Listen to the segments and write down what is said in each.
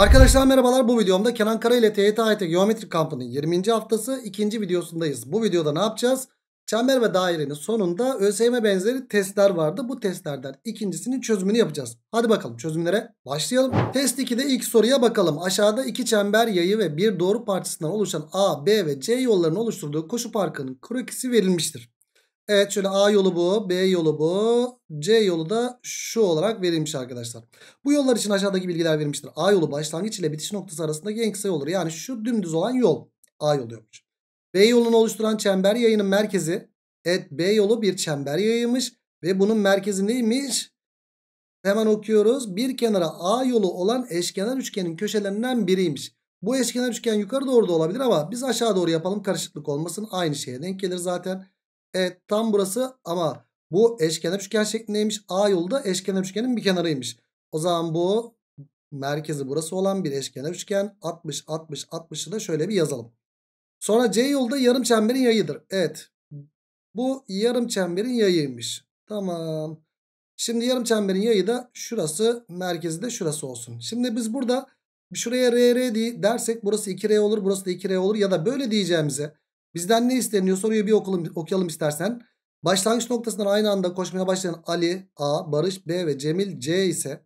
Arkadaşlar merhabalar bu videomda Kenan Kara ile TYT AYT Geometri Kampı'nın 20. haftası 2. videosundayız. Bu videoda ne yapacağız? Çember ve dairenin sonunda ÖSYM benzeri testler vardı. Bu testlerden ikincisinin çözümünü yapacağız. Hadi bakalım çözümlere başlayalım. Test 2'de ilk soruya bakalım. Aşağıda iki çember yayı ve bir doğru parçasından oluşan A, B ve C yollarını oluşturduğu koşu parkının krokisi verilmiştir. Evet şöyle A yolu bu, B yolu bu, C yolu da şu olarak verilmiş arkadaşlar. Bu yollar için aşağıdaki bilgiler verilmiştir. A yolu başlangıç ile bitiş noktası arasındaki en kısa yoldur. Yani şu dümdüz olan yol A yolu yapmış. B yolunu oluşturan çember yayının merkezi. Evet B yolu bir çember yayıymış ve bunun merkezi neymiş? Hemen okuyoruz. Bir kenara A yolu olan eşkenar üçgenin köşelerinden biriymiş. Bu eşkenar üçgen yukarı doğru da olabilir ama biz aşağı doğru yapalım karışıklık olmasın. Aynı şeye denk gelir zaten. Evet tam burası ama bu eşkenar üçgen şeklindeymiş. A yolu da eşkenar üçgenin bir kenarıymış. O zaman bu merkezi burası olan bir eşkenar üçgen. 60 60 60'ı da şöyle bir yazalım. Sonra C yolu da yarım çemberin yayıdır. Evet bu yarım çemberin yayıymış. Tamam. Şimdi yarım çemberin yayı da şurası merkezi de şurası olsun. Şimdi biz burada şuraya RR diye dersek burası 2R olur burası da 2R olur ya da böyle diyeceğimize Bizden ne isteniyor soruyu bir okulum, okuyalım istersen. Başlangıç noktasından aynı anda koşmaya başlayan Ali, A, Barış, B ve Cemil C ise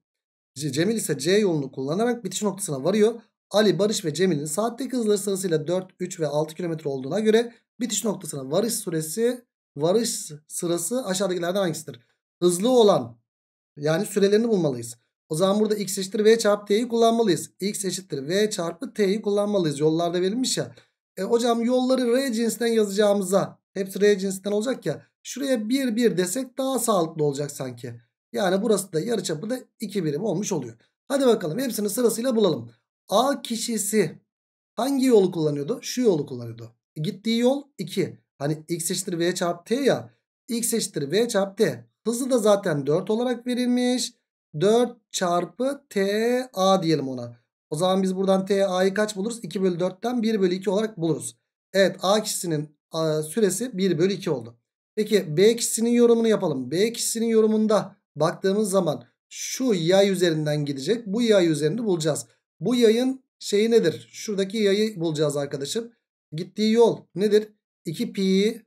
Cemil ise C yolunu kullanarak bitiş noktasına varıyor. Ali, Barış ve Cemil'in saatteki hızları sırasıyla 4, 3 ve 6 kilometre olduğuna göre bitiş noktasına varış süresi varış sırası aşağıdakilerden hangisidir? Hızlı olan yani sürelerini bulmalıyız. O zaman burada x eşittir v çarpı t'yi kullanmalıyız. x eşittir v çarpı t'yi kullanmalıyız. Yollarda verilmiş ya. E, hocam yolları R cinsinden yazacağımıza hepsi R cinsinden olacak ya. Şuraya 1 1 desek daha sağlıklı olacak sanki. Yani burası da yarı çapı da 2 birim olmuş oluyor. Hadi bakalım hepsini sırasıyla bulalım. A kişisi hangi yolu kullanıyordu? Şu yolu kullanıyordu. E, gittiği yol 2. Hani x eşittir v çarpı t ya. x eşittir v çarpı t. Hızı da zaten 4 olarak verilmiş. 4 çarpı t a diyelim ona. O zaman biz buradan TA'yı kaç buluruz? 2 bölü 4'ten 1 bölü 2 olarak buluruz. Evet A kişisinin süresi 1 bölü 2 oldu. Peki B kişisinin yorumunu yapalım. B kişisinin yorumunda baktığımız zaman şu yay üzerinden gidecek. Bu yay üzerinde bulacağız. Bu yayın şeyi nedir? Şuradaki yayı bulacağız arkadaşım. Gittiği yol nedir? 2 pi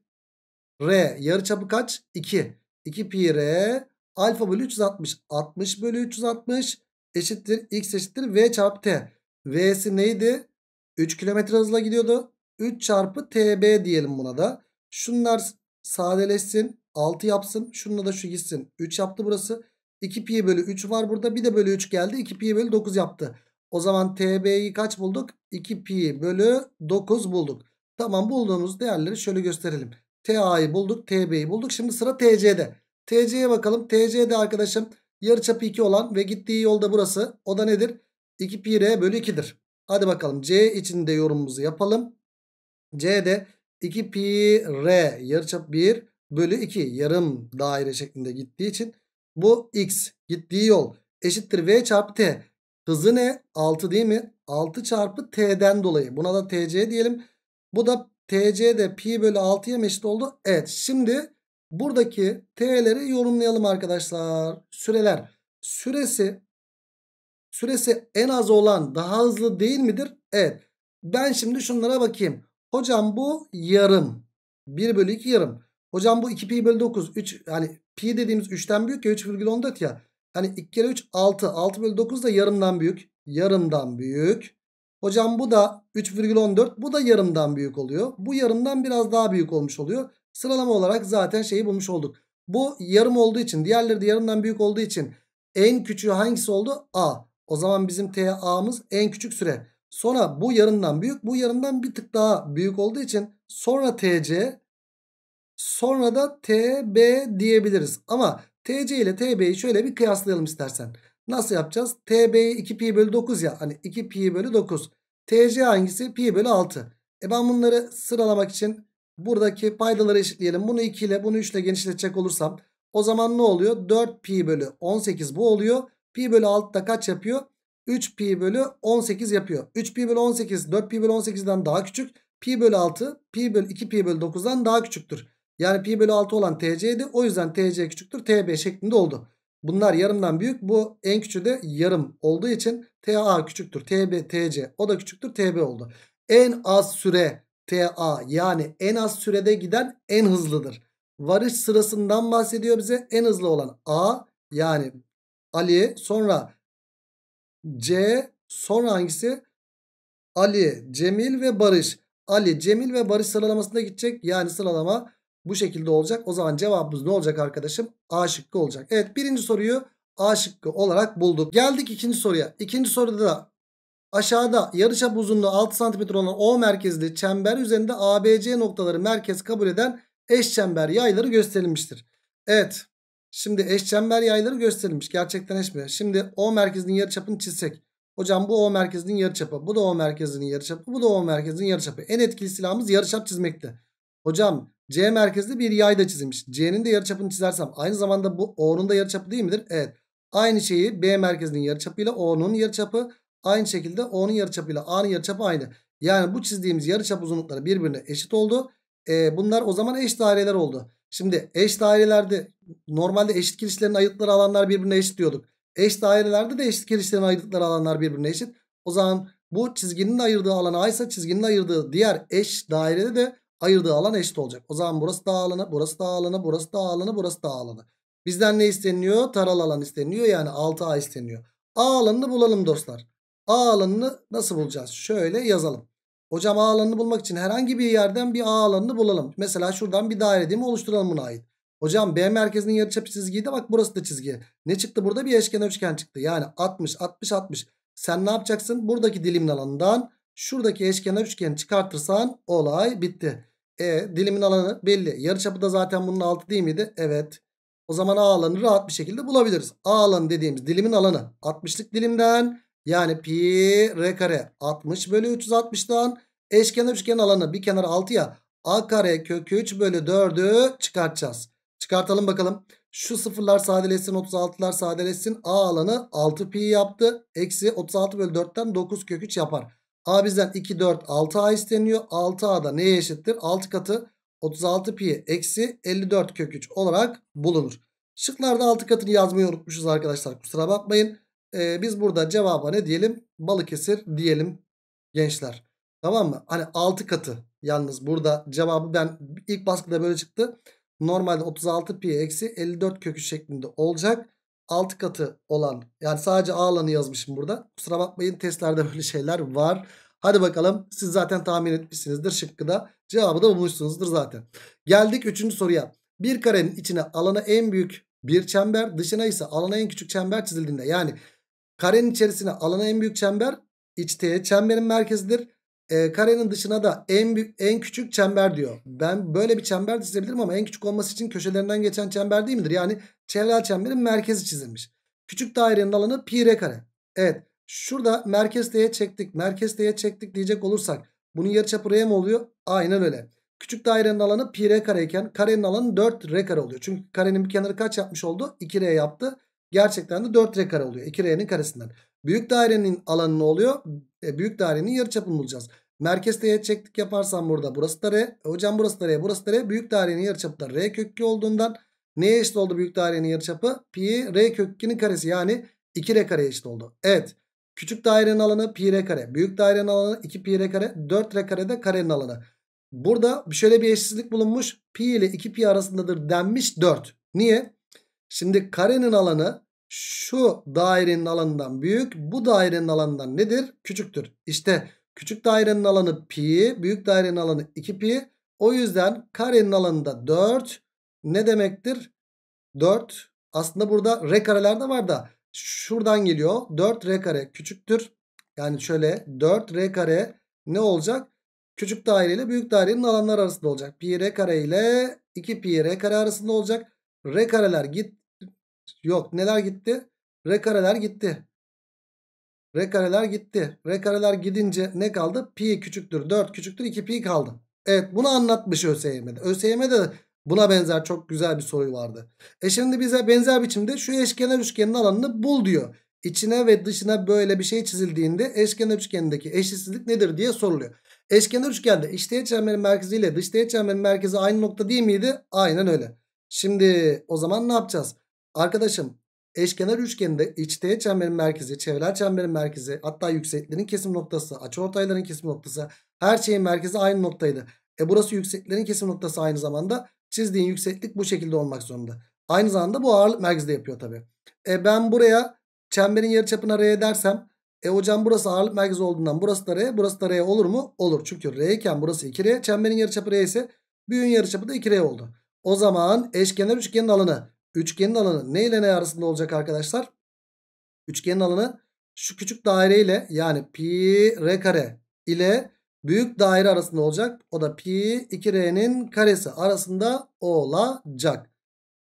r Yarı çapı kaç? 2. 2 pi r alfa bölü 360. 60 bölü 360 eşittir x eşittir v çarpı t. V'si neydi? 3 kilometre hızla gidiyordu. 3 çarpı tb diyelim buna da. Şunlar sadeleşsin. 6 yapsın. Şununla da şu gitsin. 3 yaptı burası. 2 pi bölü 3 var burada. Bir de bölü 3 geldi. 2 pi bölü 9 yaptı. O zaman tb'yi kaç bulduk? 2 pi bölü 9 bulduk. Tamam bulduğumuz değerleri şöyle gösterelim. TA'yı bulduk. TB'yi bulduk. Şimdi sıra TC'de. TC'ye bakalım. TC'de arkadaşım Yarıçapı 2 olan ve gittiği yolda burası. O da nedir? 2 pi r bölü 2'dir. Hadi bakalım C içinde de yorumumuzu yapalım. C'de 2 pi r yarıçap 1 bölü 2 yarım daire şeklinde gittiği için bu x gittiği yol eşittir v çarpı t. Hızı ne? 6 değil mi? 6 çarpı t'den dolayı. Buna da tc diyelim. Bu da tc de pi bölü 6'ya eşit oldu? Evet şimdi Buradaki T'leri yorumlayalım arkadaşlar. Süreler. Süresi süresi en az olan daha hızlı değil midir? Evet. Ben şimdi şunlara bakayım. Hocam bu yarım. 1 bölü 2 yarım. Hocam bu 2 pi bölü 9. 3 Yani pi dediğimiz 3'ten büyük ya 3,14 ya. Hani 2 kere 3 6. 6 bölü 9 da yarımdan büyük. Yarımdan büyük. Hocam bu da 3,14. Bu da yarımdan büyük oluyor. Bu yarımdan biraz daha büyük olmuş oluyor. Sıralama olarak zaten şeyi bulmuş olduk. Bu yarım olduğu için diğerleri de yarımdan büyük olduğu için en küçüğü hangisi oldu? A. O zaman bizim TA'mız en küçük süre. Sonra bu yarımdan büyük bu yarımdan bir tık daha büyük olduğu için sonra TC sonra da TB diyebiliriz. Ama TC ile TB'yi şöyle bir kıyaslayalım istersen. Nasıl yapacağız? TB'yi 2 pi bölü 9 ya. Hani 2 pi bölü 9. TC hangisi? Pi bölü 6. E ben bunları sıralamak için Buradaki paydaları eşitleyelim. Bunu 2 ile bunu 3 ile genişletecek olursam o zaman ne oluyor? 4 pi bölü 18 bu oluyor. Pi bölü 6 da kaç yapıyor? 3 pi bölü 18 yapıyor. 3 pi bölü 18 4 pi bölü 18'den daha küçük. Pi bölü 6 pi bölü 2 pi bölü 9'dan daha küçüktür. Yani pi bölü 6 olan TC'ydi. O yüzden TC küçüktür. TB şeklinde oldu. Bunlar yarımdan büyük. Bu en küçüğü de yarım olduğu için TA küçüktür. TB, TC o da küçüktür. TB oldu. En az süre TA yani en az sürede giden en hızlıdır. Varış sırasından bahsediyor bize. En hızlı olan A yani Ali sonra C sonra hangisi? Ali, Cemil ve Barış. Ali, Cemil ve Barış sıralamasında gidecek. Yani sıralama bu şekilde olacak. O zaman cevabımız ne olacak arkadaşım? A şıkkı olacak. Evet birinci soruyu A şıkkı olarak bulduk. Geldik ikinci soruya. İkinci soruda da Aşağıda yarıçap uzunluğu 6 cm olan O merkezli çember üzerinde ABC noktaları merkez kabul eden eş çember yayları gösterilmiştir. Evet. Şimdi eş çember yayları gösterilmiş. Gerçekten eş mi? Şimdi O merkezinin yarıçapını çizsek. Hocam bu O merkezinin yarıçapı, bu da O merkezinin yarıçapı, bu da O merkezinin yarıçapı. En etkili silahımız yarıçap çizmekte. Hocam C merkezli bir yay da çizilmiş. C'nin de yarıçapını çizersem aynı zamanda bu O'nun da yarıçapı değil midir? Evet. Aynı şeyi B merkezinin yarıçapı ile O'nun yarıçapı Aynı şekilde O'nun yarıçapıyla A'nın yarıçapı aynı. Yani bu çizdiğimiz yarıçap uzunlukları birbirine eşit oldu. E, bunlar o zaman eş daireler oldu. Şimdi eş dairelerde normalde eşit kirişlerin ayıtları alanlar birbirine eşit diyorduk. Eş dairelerde de eşit kirişlerin ayırdıkları alanlar birbirine eşit. O zaman bu çizginin ayırdığı alana A ise çizginin ayırdığı diğer eş dairede de ayırdığı alan eşit olacak. O zaman burası da alanı, burası da alanı, burası da alanı, burası da alanı. Bizden ne isteniyor? Taralı alan isteniyor. Yani 6A isteniyor. A alanını bulalım dostlar. A alanını nasıl bulacağız? Şöyle yazalım. Hocam A alanını bulmak için herhangi bir yerden bir A alanını bulalım. Mesela şuradan bir daire değil mi oluşturalım buna ait. Hocam B merkezinin yarıçapı çizgiydi bak burası da çizgi. Ne çıktı burada? Bir eşken üçgen çıktı. Yani 60 60 60. Sen ne yapacaksın? Buradaki dilimin alanından şuradaki eşkenar üçgeni çıkartırsan olay bitti. E dilimin alanı belli. Yarıçapı da zaten bunun altı değil miydi? Evet. O zaman A alanı rahat bir şekilde bulabiliriz. A alanı dediğimiz dilimin alanı 60'lık dilimden yani pi r kare 60 bölü 360'dan eşkenar üçgen alanı bir kenar 6 ya. A kare kök 3 bölü 4'ü çıkartacağız. Çıkartalım bakalım. Şu sıfırlar sadeleşsin 36'lar sadeleşsin. A alanı 6 pi yaptı. Eksi 36 bölü 4'ten 9 kök 3 yapar. A bizden 2 4 6 A isteniyor. 6 A da neye eşittir? 6 katı 36 pi eksi 54 kök 3 olarak bulunur. Şıklarda 6 katını yazmayı unutmuşuz arkadaşlar. Kusura bakmayın e, biz burada cevaba ne diyelim? Balıkesir diyelim gençler. Tamam mı? Hani 6 katı. Yalnız burada cevabı ben ilk baskıda böyle çıktı. Normalde 36 pi eksi 54 kökü şeklinde olacak. 6 katı olan yani sadece A alanı yazmışım burada. Kusura bakmayın testlerde böyle şeyler var. Hadi bakalım siz zaten tahmin etmişsinizdir şıkkı Cevabı da bulmuşsunuzdur zaten. Geldik 3. soruya. Bir karenin içine alana en büyük bir çember dışına ise alana en küçük çember çizildiğinde yani Karenin içerisine alana en büyük çember iç teğet çemberin merkezidir. E, karenin dışına da en en küçük çember diyor. Ben böyle bir çember çizebilirim ama en küçük olması için köşelerinden geçen çember değil midir? Yani çevrel çemberin merkezi çizilmiş. Küçük dairenin alanı pi r kare. Evet. Şurada merkez teğet çektik. Merkez teğet çektik diyecek olursak bunun yarıçapı r mi oluyor? Aynen öyle. Küçük dairenin alanı pi r kareyken karenin alanı 4 r kare oluyor. Çünkü karenin bir kenarı kaç yapmış oldu? 2 r yaptı. Gerçekten de 4R kare oluyor. 2R'nin karesinden. Büyük dairenin alanı ne oluyor? E, büyük dairenin yarıçapını bulacağız. Merkez teğet çektik yaparsam burada burası da R. E, hocam burası da R, burası da R. Büyük dairenin yarıçapı da R köklü olduğundan neye eşit oldu büyük dairenin yarıçapı? Pi R kök karesi yani 2R kare eşit oldu. Evet. Küçük dairenin alanı pi r kare. Büyük dairenin alanı 2 pi r kare. 4 r kare de karenin alanı. Burada şöyle bir eşitsizlik bulunmuş. Pi ile 2 pi arasındadır denmiş 4. Niye? Şimdi karenin alanı şu dairenin alanından büyük bu dairenin alanından nedir? Küçüktür. İşte küçük dairenin alanı pi büyük dairenin alanı 2 pi. O yüzden karenin alanı 4 ne demektir? 4 aslında burada r kareler de var da şuradan geliyor 4r kare küçüktür. Yani şöyle 4r kare ne olacak? Küçük daire ile büyük dairenin alanlar arasında olacak. Pi r kare ile 2 pi r kare arasında olacak. R kareler git Yok neler gitti? R kareler gitti. R kareler gitti. R kareler gidince ne kaldı? Pi küçüktür. 4 küçüktür. 2 pi kaldı. Evet bunu anlatmış ÖSYM'de. ÖSYM'de buna benzer çok güzel bir soru vardı. E şimdi bize benzer biçimde şu eşkenar üçgenin alanını bul diyor. İçine ve dışına böyle bir şey çizildiğinde eşkenar üçgenindeki eşitsizlik nedir diye soruluyor. Eşkenar üçgende iç teğet çemberin merkeziyle dış teğet çemberin merkezi aynı nokta değil miydi? Aynen öyle. Şimdi o zaman ne yapacağız? Arkadaşım eşkenar üçgeninde içteğe çemberin merkezi, çevreler çemberin merkezi, hatta yükseklerin kesim noktası, açıortayların kesim noktası, her şeyin merkezi aynı noktaydı. E burası yükseklerin kesim noktası aynı zamanda çizdiğin yükseklik bu şekilde olmak zorunda. Aynı zamanda bu ağırlık merkezi de yapıyor tabii. E ben buraya çemberin yarıçapına R dersem e hocam burası ağırlık merkezi olduğundan burası da R, burası da R olur mu? Olur. Çünkü R iken burası 2R, çemberin yarıçapı R ise büyüğün yarıçapı da 2R oldu. O zaman eşkenar üçgenin alanı Üçgenin alanı ne ile ne arasında olacak arkadaşlar? Üçgenin alanı şu küçük daire ile yani pi r kare ile büyük daire arasında olacak. O da pi 2r'nin karesi arasında olacak.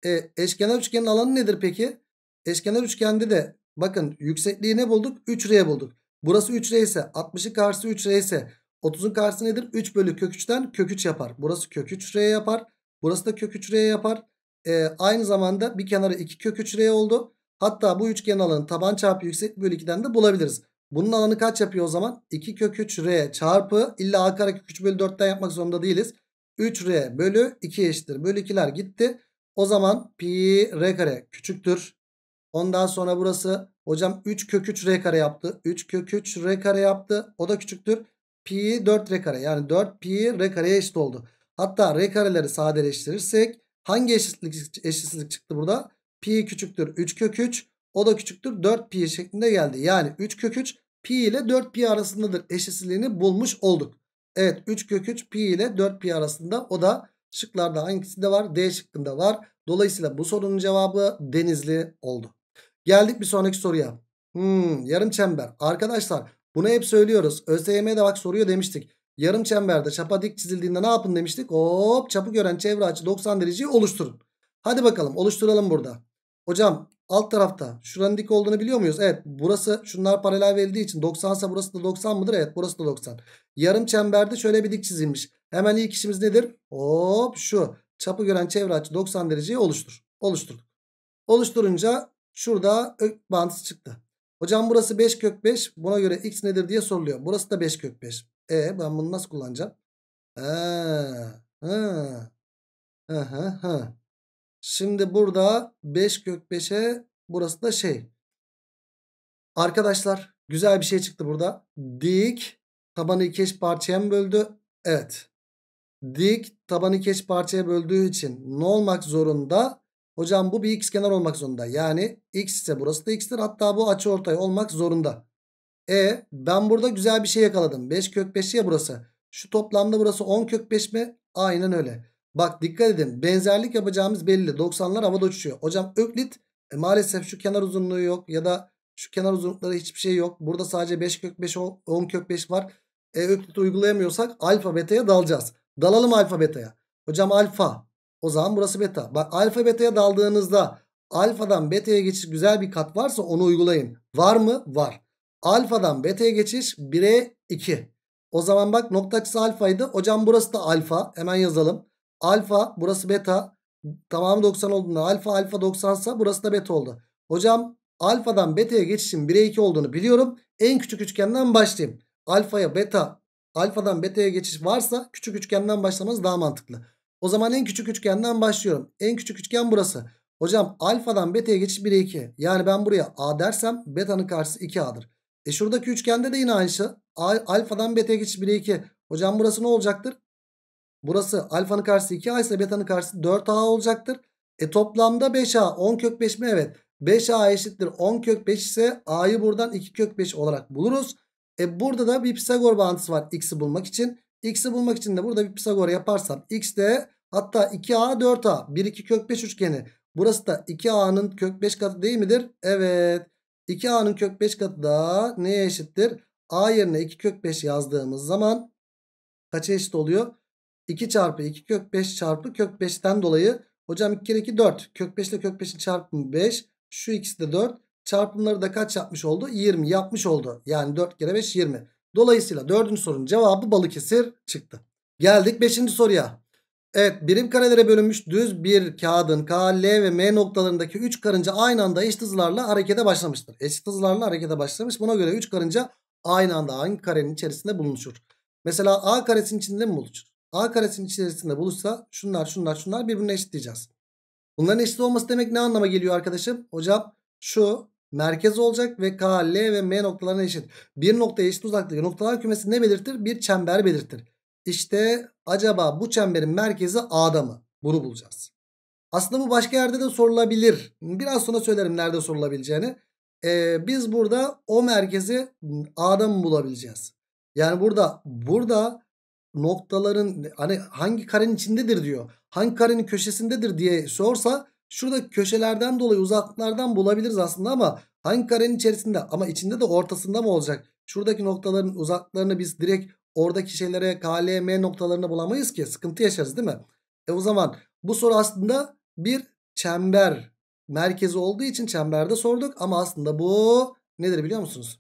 E, eşkenar üçgenin alanı nedir peki? Eşkenar üçgende de bakın yüksekliği ne bulduk? 3r bulduk. Burası 3r ise 60'ın karşısı 3r ise 30'un karşısı nedir? 3 bölü kök 3'ten kök 3 yapar. Burası kök 3r yapar. Burası da kök 3r yapar e, aynı zamanda bir kenarı 2 kök 3R oldu. Hatta bu üçgen alanı taban çarpı yüksek bölü 2'den de bulabiliriz. Bunun alanı kaç yapıyor o zaman? 2 kök 3R çarpı illa a kare kök 3 bölü 4'ten yapmak zorunda değiliz. 3R bölü 2 eşittir. Bölü 2'ler gitti. O zaman pi r kare küçüktür. Ondan sonra burası hocam 3 kök 3 r kare yaptı. 3 kök 3 r kare yaptı. O da küçüktür. Pi 4 r kare yani 4 pi r kareye eşit oldu. Hatta r kareleri sadeleştirirsek Hangi eşitsizlik, eşitsizlik çıktı burada? Pi küçüktür 3 kök 3. O da küçüktür 4 pi şeklinde geldi. Yani 3 kök 3 pi ile 4 pi arasındadır eşitsizliğini bulmuş olduk. Evet 3 kök 3 pi ile 4 pi arasında o da şıklarda hangisinde var? D şıkkında var. Dolayısıyla bu sorunun cevabı denizli oldu. Geldik bir sonraki soruya. Hmm, yarım çember. Arkadaşlar bunu hep söylüyoruz. ÖSYM'de bak soruyor demiştik yarım çemberde çapa dik çizildiğinde ne yapın demiştik? Hop çapı gören çevre açı 90 dereceyi oluşturun. Hadi bakalım oluşturalım burada. Hocam alt tarafta şuranın dik olduğunu biliyor muyuz? Evet burası şunlar paralel verildiği için 90 ise burası da 90 mıdır? Evet burası da 90. Yarım çemberde şöyle bir dik çizilmiş. Hemen ilk işimiz nedir? Hop şu çapı gören çevre açı 90 dereceyi oluştur. Oluşturduk. Oluşturunca şurada ök bağıntısı çıktı. Hocam burası 5 kök 5 buna göre x nedir diye soruluyor. Burası da 5 kök 5. E ben bunu nasıl kullanacağım? Ha, ha, ha, ha. Şimdi burada 5 kök 5'e burası da şey. Arkadaşlar güzel bir şey çıktı burada. Dik tabanı iki eş parçaya mı böldü? Evet. Dik tabanı iki eş parçaya böldüğü için ne olmak zorunda? Hocam bu bir x kenar olmak zorunda. Yani x ise burası da x'tir. Hatta bu açı ortay olmak zorunda. E ben burada güzel bir şey yakaladım. 5 kök 5 ya burası. Şu toplamda burası 10 kök 5 mi? Aynen öyle. Bak dikkat edin. Benzerlik yapacağımız belli. 90'lar havada uçuşuyor. Hocam öklit e, maalesef şu kenar uzunluğu yok ya da şu kenar uzunlukları hiçbir şey yok. Burada sadece 5 kök 5 10 kök 5 var. E, öklit uygulayamıyorsak alfa beta'ya dalacağız. Dalalım alfa beta'ya. Hocam alfa. O zaman burası beta. Bak alfa beta'ya daldığınızda alfadan beta'ya geçiş güzel bir kat varsa onu uygulayın. Var mı? Var. Alfadan beta'ya geçiş 1'e 2. O zaman bak nokta açısı alfaydı. Hocam burası da alfa. Hemen yazalım. Alfa burası beta. Tamamı 90 olduğunda alfa alfa 90 sa burası da beta oldu. Hocam alfadan beta'ya geçişin 1'e 2 olduğunu biliyorum. En küçük üçgenden başlayayım. Alfaya beta alfadan beta'ya geçiş varsa küçük üçgenden başlamanız daha mantıklı. O zaman en küçük üçgenden başlıyorum. En küçük üçgen burası. Hocam alfadan beta'ya geçiş 1'e 2. Yani ben buraya a dersem beta'nın karşısı 2a'dır. E şuradaki üçgende de yine aynı şey. Alfadan beta geçiş 1'e 2. Hocam burası ne olacaktır? Burası alfanın karşısı 2A ise betanın karşısı 4A olacaktır. E toplamda 5A 10 kök 5 mi? Evet. 5A eşittir 10 kök 5 ise A'yı buradan 2 kök 5 olarak buluruz. E burada da bir Pisagor bağıntısı var x'i bulmak için. X'i bulmak için de burada bir Pisagor yaparsam x de hatta 2A 4A 1 2 kök 5 üçgeni. Burası da 2A'nın kök 5 katı değil midir? Evet. 2A'nın kök 5 katı da neye eşittir? A yerine 2 kök 5 yazdığımız zaman kaça eşit oluyor? 2 çarpı 2 kök 5 çarpı kök 5'ten dolayı hocam 2 kere 2 4. Kök 5 ile kök 5'in çarpımı 5. Şu ikisi de 4. Çarpımları da kaç yapmış oldu? 20 yapmış oldu. Yani 4 kere 5 20. Dolayısıyla 4. sorunun cevabı Balıkesir çıktı. Geldik 5. soruya. Evet birim karelere bölünmüş düz bir kağıdın K, L ve M noktalarındaki 3 karınca aynı anda eşit hızlarla harekete başlamıştır. Eşit hızlarla harekete başlamış. Buna göre 3 karınca aynı anda aynı karenin içerisinde bulunuşur? Mesela A karesinin içinde mi buluşur? A karesinin içerisinde buluşsa şunlar şunlar şunlar birbirine eşit diyeceğiz. Bunların eşit olması demek ne anlama geliyor arkadaşım? Hocam şu merkez olacak ve K, L ve M noktalarına eşit. Bir noktaya eşit uzaklığı noktalar kümesi ne belirtir? Bir çember belirtir. İşte acaba bu çemberin merkezi A'da mı? Bunu bulacağız. Aslında bu başka yerde de sorulabilir. Biraz sonra söylerim nerede sorulabileceğini. Ee, biz burada o merkezi A'da mı bulabileceğiz? Yani burada burada noktaların hani hangi karenin içindedir diyor. Hangi karenin köşesindedir diye sorsa şurada köşelerden dolayı uzaklıklardan bulabiliriz aslında ama hangi karenin içerisinde ama içinde de ortasında mı olacak? Şuradaki noktaların uzaklarını biz direkt oradaki şeylere KLM noktalarını bulamayız ki sıkıntı yaşarız değil mi? E o zaman bu soru aslında bir çember merkezi olduğu için çemberde sorduk ama aslında bu nedir biliyor musunuz?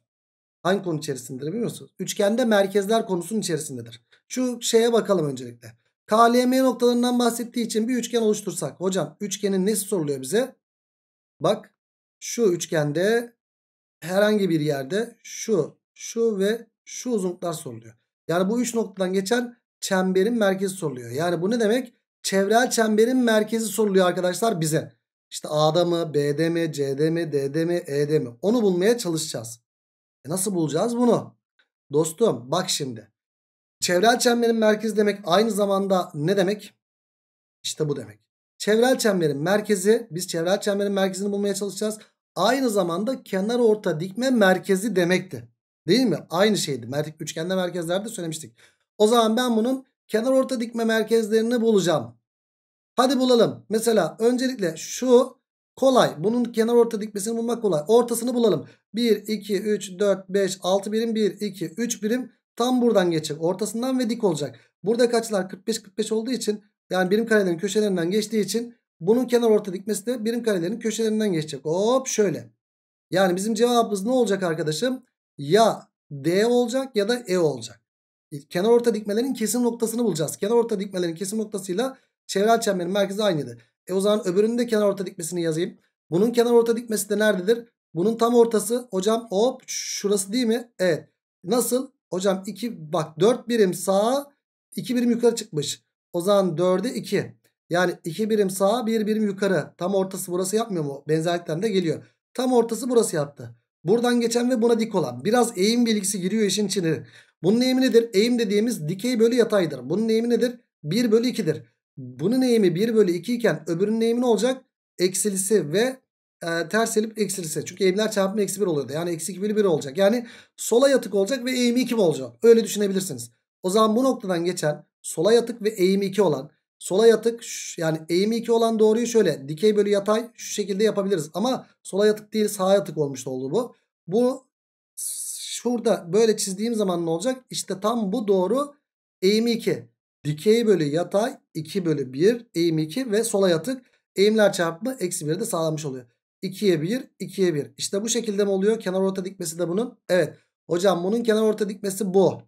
Hangi konu içerisindedir biliyor musunuz? Üçgende merkezler konusunun içerisindedir. Şu şeye bakalım öncelikle. KLM noktalarından bahsettiği için bir üçgen oluştursak. Hocam üçgenin nesi soruluyor bize? Bak şu üçgende herhangi bir yerde şu, şu ve şu uzunluklar soruluyor. Yani bu 3 noktadan geçen çemberin merkezi soruluyor. Yani bu ne demek? Çevrel çemberin merkezi soruluyor arkadaşlar bize. İşte A'da mı, B'de mi, C'de mi, D'de mi, E'de mi? Onu bulmaya çalışacağız. E nasıl bulacağız bunu? Dostum bak şimdi. Çevrel çemberin merkezi demek aynı zamanda ne demek? İşte bu demek. Çevrel çemberin merkezi, biz çevrel çemberin merkezini bulmaya çalışacağız. Aynı zamanda kenar orta dikme merkezi demekti. Değil mi? Aynı şeydi. Merkez, üçgende merkezlerde söylemiştik. O zaman ben bunun kenar orta dikme merkezlerini bulacağım. Hadi bulalım. Mesela öncelikle şu kolay. Bunun kenar orta dikmesini bulmak kolay. Ortasını bulalım. 1, 2, 3, 4, 5, 6 birim. 1, 2, 3 birim. Tam buradan geçecek. Ortasından ve dik olacak. Burada kaçlar? 45, 45 olduğu için yani birim karelerin köşelerinden geçtiği için bunun kenar orta dikmesi de birim karelerin köşelerinden geçecek. Hop şöyle. Yani bizim cevabımız ne olacak arkadaşım? ya D olacak ya da E olacak. Kenar orta dikmelerin kesim noktasını bulacağız. Kenar orta dikmelerin kesim noktasıyla çevrel çemberin merkezi aynıydı. E o zaman öbürünün de kenar orta dikmesini yazayım. Bunun kenar orta dikmesi de nerededir? Bunun tam ortası hocam hop şurası değil mi? Evet. Nasıl? Hocam 2 bak 4 birim sağa 2 birim yukarı çıkmış. O zaman 4'e 2. Yani 2 birim sağa 1 birim yukarı. Tam ortası burası yapmıyor mu? Benzerlikten de geliyor. Tam ortası burası yaptı. Buradan geçen ve buna dik olan. Biraz eğim bilgisi giriyor işin içine. Bunun eğimi nedir? Eğim dediğimiz dikey bölü yataydır. Bunun eğimi nedir? 1 bölü 2'dir. Bunun eğimi 1 bölü 2 iken öbürünün eğimi ne olacak? Eksilisi ve e, ters elip eksilisi. Çünkü eğimler çarpımı eksi 1 oluyordu. Yani eksi 2 bölü 1 olacak. Yani sola yatık olacak ve eğimi 2 olacak. Öyle düşünebilirsiniz. O zaman bu noktadan geçen sola yatık ve eğimi 2 olan sola yatık yani eğimi 2 olan doğruyu şöyle dikey bölü yatay şu şekilde yapabiliriz. Ama sola yatık değil sağa yatık olmuş oldu bu. Bu şurada böyle çizdiğim zaman ne olacak? İşte tam bu doğru eğimi 2. Dikey bölü yatay 2 bölü 1 eğimi 2 ve sola yatık eğimler çarpımı eksi 1'i de sağlamış oluyor. 2'ye 1 2'ye 1 İşte bu şekilde mi oluyor? Kenar orta dikmesi de bunun. Evet hocam bunun kenar orta dikmesi bu.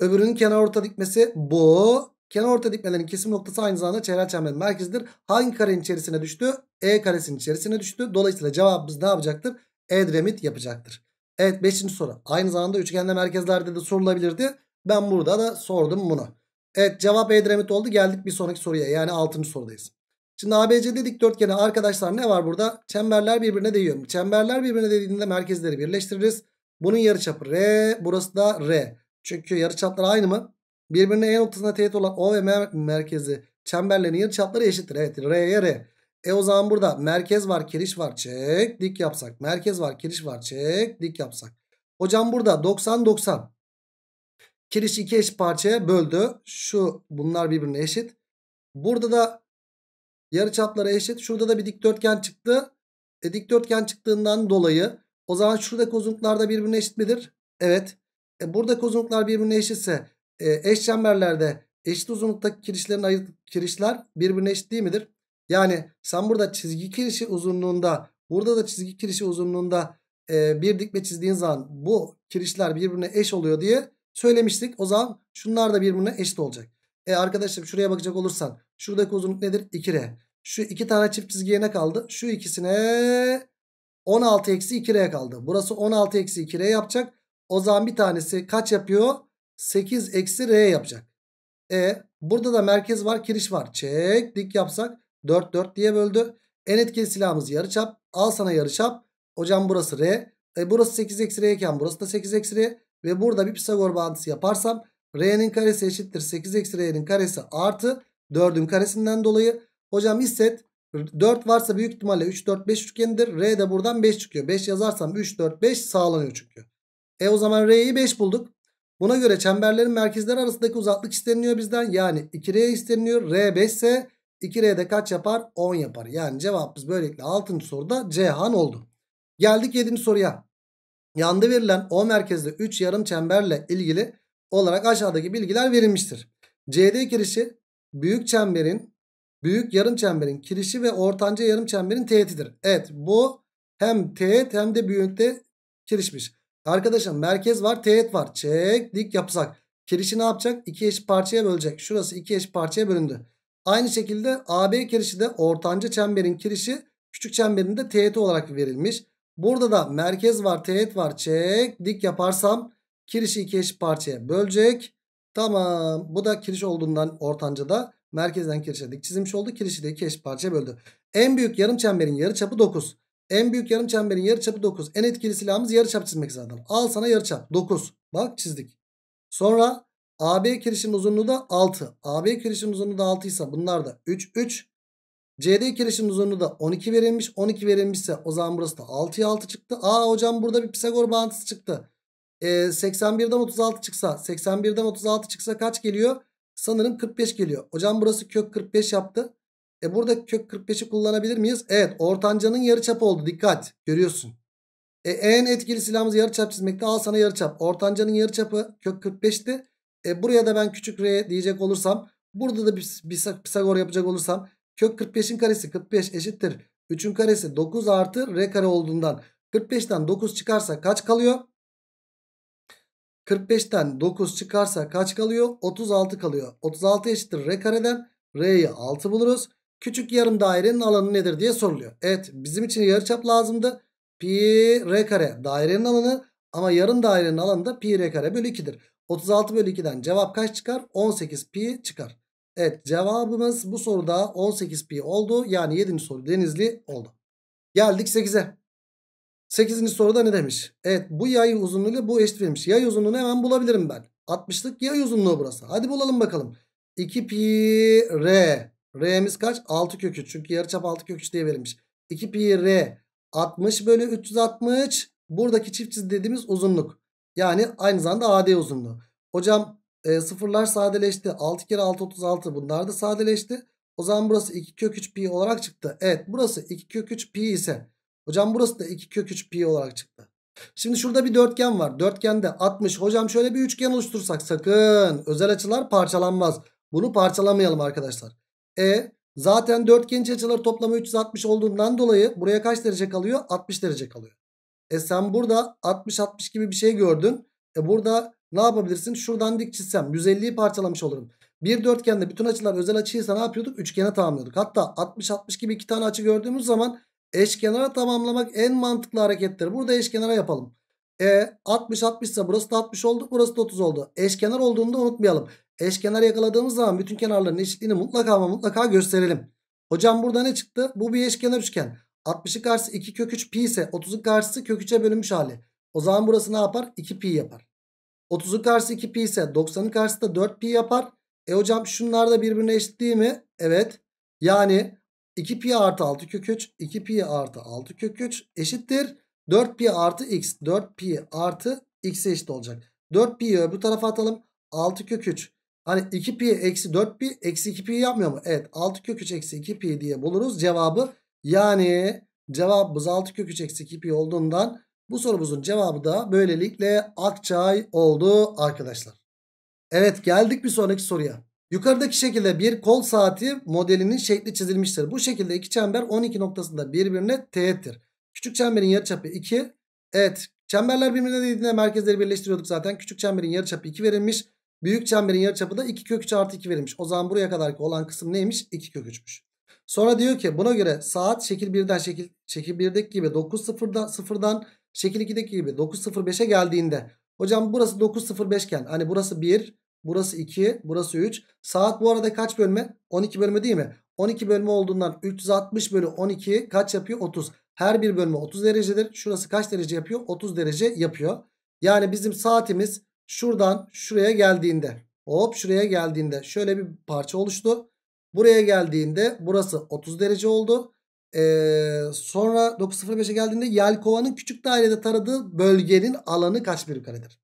Öbürünün kenar orta dikmesi bu. Kenar orta dikmelerin kesim noktası aynı zamanda çember çemberin merkezidir. Hangi karenin içerisine düştü? E karesinin içerisine düştü. Dolayısıyla cevabımız ne yapacaktır? Edremit yapacaktır. Evet 5. soru. Aynı zamanda üçgende merkezlerde de sorulabilirdi. Ben burada da sordum bunu. Evet cevap Edremit oldu. Geldik bir sonraki soruya. Yani 6. sorudayız. Şimdi ABC'de dikdörtgeni arkadaşlar ne var burada? Çemberler birbirine değiyor. Çemberler birbirine değdiğinde merkezleri birleştiririz. Bunun yarıçapı R. Burası da R. Çünkü yarıçaplar aynı mı? Birbirine E noktasında teğet olan O ve M merkezi çemberlerin yarıçapları eşittir. Evet R'ye R. E o zaman burada merkez var kiriş var çek dik yapsak. Merkez var kiriş var çek dik yapsak. Hocam burada 90 90. Kiriş iki eş parçaya böldü. Şu bunlar birbirine eşit. Burada da yarıçapları eşit. Şurada da bir dikdörtgen çıktı. E, dikdörtgen çıktığından dolayı o zaman şuradaki uzunluklar da birbirine eşit midir? Evet. E, buradaki uzunluklar birbirine eşitse e, eş çemberlerde eşit uzunluktaki kirişlerin ayırt, kirişler birbirine eşit değil midir? Yani sen burada çizgi kirişi uzunluğunda burada da çizgi kirişi uzunluğunda e, bir dikme çizdiğin zaman bu kirişler birbirine eş oluyor diye söylemiştik. O zaman şunlar da birbirine eşit olacak. E arkadaşım şuraya bakacak olursan şuradaki uzunluk nedir? 2R. Şu iki tane çift çizgiye ne kaldı? Şu ikisine 16 eksi 2R kaldı. Burası 16 eksi 2R yapacak. O zaman bir tanesi kaç yapıyor? 8 eksi R yapacak. E burada da merkez var kiriş var. Çek dik yapsak 4 4 diye böldü. En etkili silahımız yarıçap. Al sana yarıçap. Hocam burası R. E burası 8 eksi R iken burası da 8 eksi R. Ve burada bir Pisagor bağıntısı yaparsam R'nin karesi eşittir 8 eksi R'nin karesi artı 4'ün karesinden dolayı. Hocam hisset 4 varsa büyük ihtimalle 3 4 5 üçgenidir. R de buradan 5 çıkıyor. 5 yazarsam 3 4 5 sağlanıyor çünkü. E o zaman R'yi 5 bulduk. Buna göre çemberlerin merkezleri arasındaki uzaklık isteniliyor bizden. Yani 2R isteniliyor. R 5 ise 2R'de kaç yapar? 10 yapar. Yani cevabımız böylelikle 6. soruda Cihan oldu. Geldik 7. soruya. Yanda verilen O merkezli 3 yarım çemberle ilgili olarak aşağıdaki bilgiler verilmiştir. CD kirişi büyük çemberin büyük yarım çemberin kirişi ve ortanca yarım çemberin teğetidir. Evet bu hem teğet hem de büyükte kirişmiş. Arkadaşım merkez var teğet var. Çek dik yapsak. Kirişi ne yapacak? İki eşit parçaya bölecek. Şurası iki eşit parçaya bölündü. Aynı şekilde AB kirişi de ortanca çemberin kirişi küçük çemberin de teğeti olarak verilmiş. Burada da merkez var teğet var. Çek dik yaparsam kirişi iki eşit parçaya bölecek. Tamam bu da kiriş olduğundan ortanca da merkezden kirişe dik çizilmiş oldu. Kirişi de iki eşit parçaya böldü. En büyük yarım çemberin yarı çapı 9. En büyük yarım çemberin yarıçapı 9. En etkili silahımız yarıçap çizmek zaten. Al sana yarıçap 9. Bak çizdik. Sonra AB kirişinin uzunluğu da 6. AB kirişinin uzunluğu da 6 ise bunlar da 3 3. CD kirişinin uzunluğu da 12 verilmiş. 12 verilmişse o zaman burası da 6'ya 6 çıktı. Aa hocam burada bir Pisagor bağıntısı çıktı. Ee, 81'den 36 çıksa 81'den 36 çıksa kaç geliyor? Sanırım 45 geliyor. Hocam burası kök 45 yaptı. E burada kök 45'i kullanabilir miyiz? Evet ortancanın yarıçapı oldu dikkat görüyorsun. E, en etkili silahımız yarıçap çizmekte al sana yarıçap. Ortancanın yarıçapı kök 45'ti. E, buraya da ben küçük r diyecek olursam burada da bir, bir Pisagor yapacak olursam kök 45'in karesi 45 eşittir. 3'ün karesi 9 artı r kare olduğundan 45'ten 9 çıkarsa kaç kalıyor? 45'ten 9 çıkarsa kaç kalıyor? 36 kalıyor. 36 eşittir r kareden r'yi 6 buluruz. Küçük yarım dairenin alanı nedir diye soruluyor. Evet bizim için yarıçap lazımdı. Pi r kare dairenin alanı ama yarım dairenin alanı da pi r kare bölü 2'dir. 36 bölü 2'den cevap kaç çıkar? 18 pi çıkar. Evet cevabımız bu soruda 18 pi oldu. Yani 7. soru denizli oldu. Geldik 8'e. 8. soruda ne demiş? Evet bu yay uzunluğu bu eşit verilmiş. Yay uzunluğunu hemen bulabilirim ben. 60'lık yay uzunluğu burası. Hadi bulalım bakalım. 2 pi r R'miz kaç? 6 kök 3. Çünkü yarıçap 6 kök 3 diye verilmiş. 2 pi R 60 bölü 360. Buradaki çift çizgi dediğimiz uzunluk. Yani aynı zamanda AD uzunluğu. Hocam e, sıfırlar sadeleşti. 6 kere 6 36 bunlar da sadeleşti. O zaman burası 2 kök 3 pi olarak çıktı. Evet burası 2 kök 3 pi ise hocam burası da 2 kök 3 pi olarak çıktı. Şimdi şurada bir dörtgen var. Dörtgende 60. Hocam şöyle bir üçgen oluştursak sakın özel açılar parçalanmaz. Bunu parçalamayalım arkadaşlar. E zaten dörtgen iç açıları toplamı 360 olduğundan dolayı buraya kaç derece kalıyor? 60 derece kalıyor. E sen burada 60-60 gibi bir şey gördün. E burada ne yapabilirsin? Şuradan dik çizsem 150'yi parçalamış olurum. Bir dörtgende bütün açılar özel açıysa ne yapıyorduk? Üçgene tamamlıyorduk. Hatta 60-60 gibi iki tane açı gördüğümüz zaman eşkenara tamamlamak en mantıklı harekettir. Burada eşkenara yapalım. E 60 60 ise burası da 60 oldu. Burası da 30 oldu. Eşkenar olduğunu da unutmayalım. Eşkenar yakaladığımız zaman bütün kenarların eşitliğini mutlaka ama mutlaka gösterelim. Hocam burada ne çıktı? Bu bir eşkenar üçgen. 60'ın karşısı 2 kök 3 pi ise 30'un karşısı kök 3'e bölünmüş hali. O zaman burası ne yapar? 2 pi yapar. 30'un karşısı 2 pi ise 90'ın karşısı da 4 pi yapar. E hocam şunlar da birbirine eşit değil mi? Evet. Yani 2 pi artı 6 kök 3 2 pi artı 6 kök 3 eşittir. 4pi artı x 4pi artı x'e eşit olacak. 4pi'yi öbür tarafa atalım. 6 kök 3. Hani 2 pi eksi 4pi eksi 2pi yapmıyor mu? Evet 6 kök 3 eksi 2pi diye buluruz cevabı. Yani cevabımız 6 kök 3 eksi 2pi olduğundan bu sorumuzun cevabı da böylelikle Akçay oldu arkadaşlar. Evet geldik bir sonraki soruya. Yukarıdaki şekilde bir kol saati modelinin şekli çizilmiştir. Bu şekilde iki çember 12 noktasında birbirine teğettir. Küçük çemberin yarıçapı 2. Evet çemberler birbirine değdiğinde merkezleri birleştiriyorduk zaten. Küçük çemberin yarıçapı 2 verilmiş. Büyük çemberin yarıçapı da 2 kök 3 artı 2 verilmiş. O zaman buraya kadar ki olan kısım neymiş? 2 kök 3'müş. Sonra diyor ki buna göre saat şekil 1'den şekil, şekil 1'deki gibi 9.0'dan 0'dan şekil 2'deki gibi 9.05'e geldiğinde hocam burası 9.05 iken hani burası 1 burası 2 burası 3 saat bu arada kaç bölme? 12 bölme değil mi? 12 bölme olduğundan 360 bölü 12 kaç yapıyor? 30. Her bir bölme 30 derecedir. Şurası kaç derece yapıyor? 30 derece yapıyor. Yani bizim saatimiz şuradan şuraya geldiğinde hop şuraya geldiğinde şöyle bir parça oluştu. Buraya geldiğinde burası 30 derece oldu. Ee, sonra 9.05'e geldiğinde yelkovanın küçük dairede taradığı bölgenin alanı kaç birim karedir?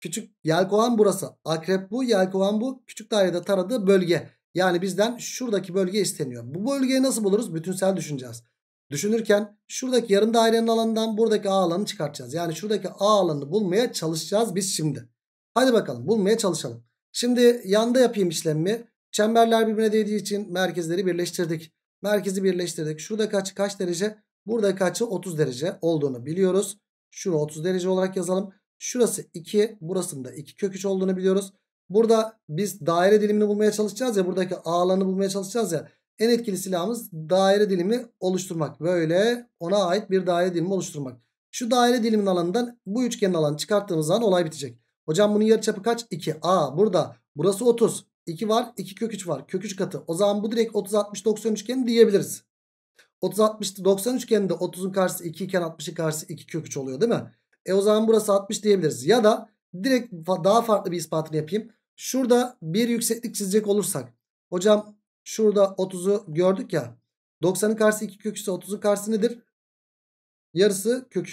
Küçük yelkovan burası. Akrep bu, yelkovan bu. Küçük dairede taradığı bölge. Yani bizden şuradaki bölge isteniyor. Bu bölgeyi nasıl buluruz? Bütünsel düşüneceğiz. Düşünürken şuradaki yarım dairenin alanından buradaki A alanını çıkartacağız. Yani şuradaki A alanını bulmaya çalışacağız biz şimdi. Hadi bakalım bulmaya çalışalım. Şimdi yanda yapayım işlemi. Çemberler birbirine değdiği için merkezleri birleştirdik. Merkezi birleştirdik. Şurada kaç kaç derece? Burada kaçı 30 derece olduğunu biliyoruz. Şunu 30 derece olarak yazalım. Şurası 2, burasında 2 kök 3 olduğunu biliyoruz. Burada biz daire dilimini bulmaya çalışacağız ya. Buradaki alanı bulmaya çalışacağız ya. En etkili silahımız daire dilimi oluşturmak. Böyle ona ait bir daire dilimi oluşturmak. Şu daire dilimin alanından bu üçgenin alanı çıkarttığımız zaman olay bitecek. Hocam bunun yarıçapı kaç? 2. A burada. Burası 30. 2 var. 2 kök 3 var. Kök 3 katı. O zaman bu direkt 30 60 90 üçgeni diyebiliriz. 30 60 90 üçgeninde 30'un karşısı 2 iken 60'ın karşısı 2 kök 3 oluyor değil mi? E o zaman burası 60 diyebiliriz. Ya da Direkt daha farklı bir ispatını yapayım. Şurada bir yükseklik çizecek olursak. Hocam şurada 30'u gördük ya. 90'ın karşısı 2 kök 30'un karşısı nedir? Yarısı kök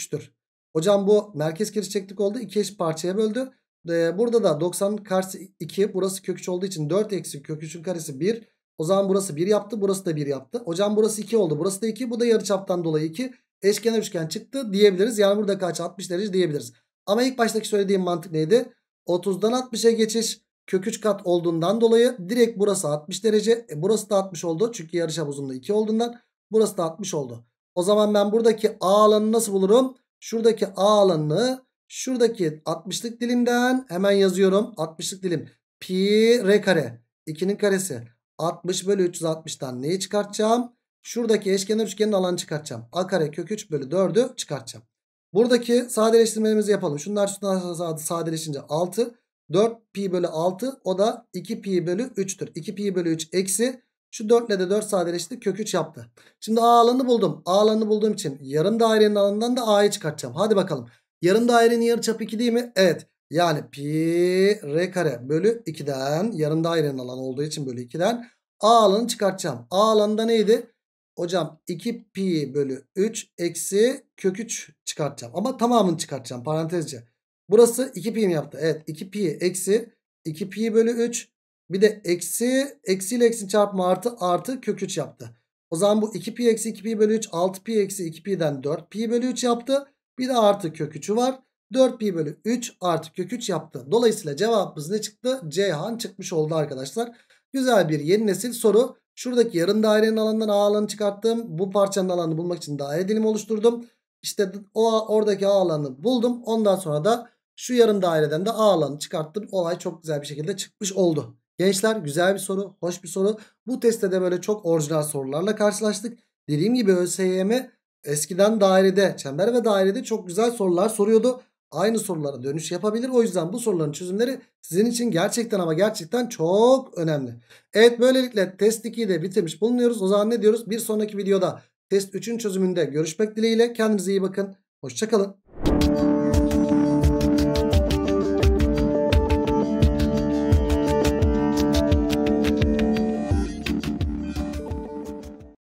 Hocam bu merkez kereçeklik oldu. 2 eş parçaya böldü. Ee, burada da 90'ın karşısı 2. Burası kök olduğu için 4 eksi kök karesi 1. O zaman burası 1 yaptı. Burası da 1 yaptı. Hocam burası 2 oldu. Burası da 2. Bu da yarıçaptan dolayı 2. Eşkenar üçgen çıktı diyebiliriz. Yani burada kaç? 60 derece diyebiliriz. Ama ilk baştaki söylediğim mantık neydi? 30'dan 60'a geçiş kök 3 kat olduğundan dolayı direkt burası 60 derece. E burası da 60 oldu. Çünkü yarış uzunluğu 2 olduğundan burası da 60 oldu. O zaman ben buradaki A alanı nasıl bulurum? Şuradaki A alanını şuradaki 60'lık dilimden hemen yazıyorum. 60'lık dilim pi r kare 2'nin karesi 60 bölü 360'dan neyi çıkartacağım? Şuradaki eşkenar üçgenin alanı çıkartacağım. A kare kök 3 bölü 4'ü çıkartacağım. Buradaki sadeleştirmelerimizi yapalım. Şunlar şunlar sadeleşince 6. 4 pi bölü 6 o da 2 pi bölü 3'tür. 2 pi bölü 3 eksi şu 4 ile de 4 sadeleşti kök 3 yaptı. Şimdi A alanı buldum. A alanı bulduğum için yarım dairenin alanından da A'yı çıkartacağım. Hadi bakalım. Yarım dairenin yarıçapı 2 değil mi? Evet. Yani pi r kare bölü 2'den yarım dairenin alanı olduğu için bölü 2'den A alanı çıkartacağım. A alanında neydi? Hocam 2 pi bölü 3 eksi kök 3 çıkartacağım. Ama tamamını çıkartacağım parantezce. Burası 2 pi mi yaptı? Evet 2 pi eksi 2 pi bölü 3 bir de eksi eksiyle eksi çarpma artı artı kök 3 yaptı. O zaman bu 2 pi eksi 2 pi bölü 3 6 pi eksi 2 pi'den 4 pi bölü 3 yaptı. Bir de artı kök 3'ü var. 4 pi bölü 3 artı kök 3 yaptı. Dolayısıyla cevabımız ne çıktı? Ceyhan çıkmış oldu arkadaşlar. Güzel bir yeni nesil soru. Şuradaki yarım dairenin alanından A alanı çıkarttım. Bu parçanın alanını bulmak için daire dilimi oluşturdum. İşte o oradaki A alanı buldum. Ondan sonra da şu yarım daireden de A alanı çıkarttım. Olay çok güzel bir şekilde çıkmış oldu. Gençler güzel bir soru, hoş bir soru. Bu testte de böyle çok orijinal sorularla karşılaştık. Dediğim gibi ÖSYM eskiden dairede, çember ve dairede çok güzel sorular soruyordu aynı sorulara dönüş yapabilir. O yüzden bu soruların çözümleri sizin için gerçekten ama gerçekten çok önemli. Evet böylelikle test 2'yi de bitirmiş bulunuyoruz. O zaman ne diyoruz? Bir sonraki videoda test 3'ün çözümünde görüşmek dileğiyle. Kendinize iyi bakın. Hoşçakalın.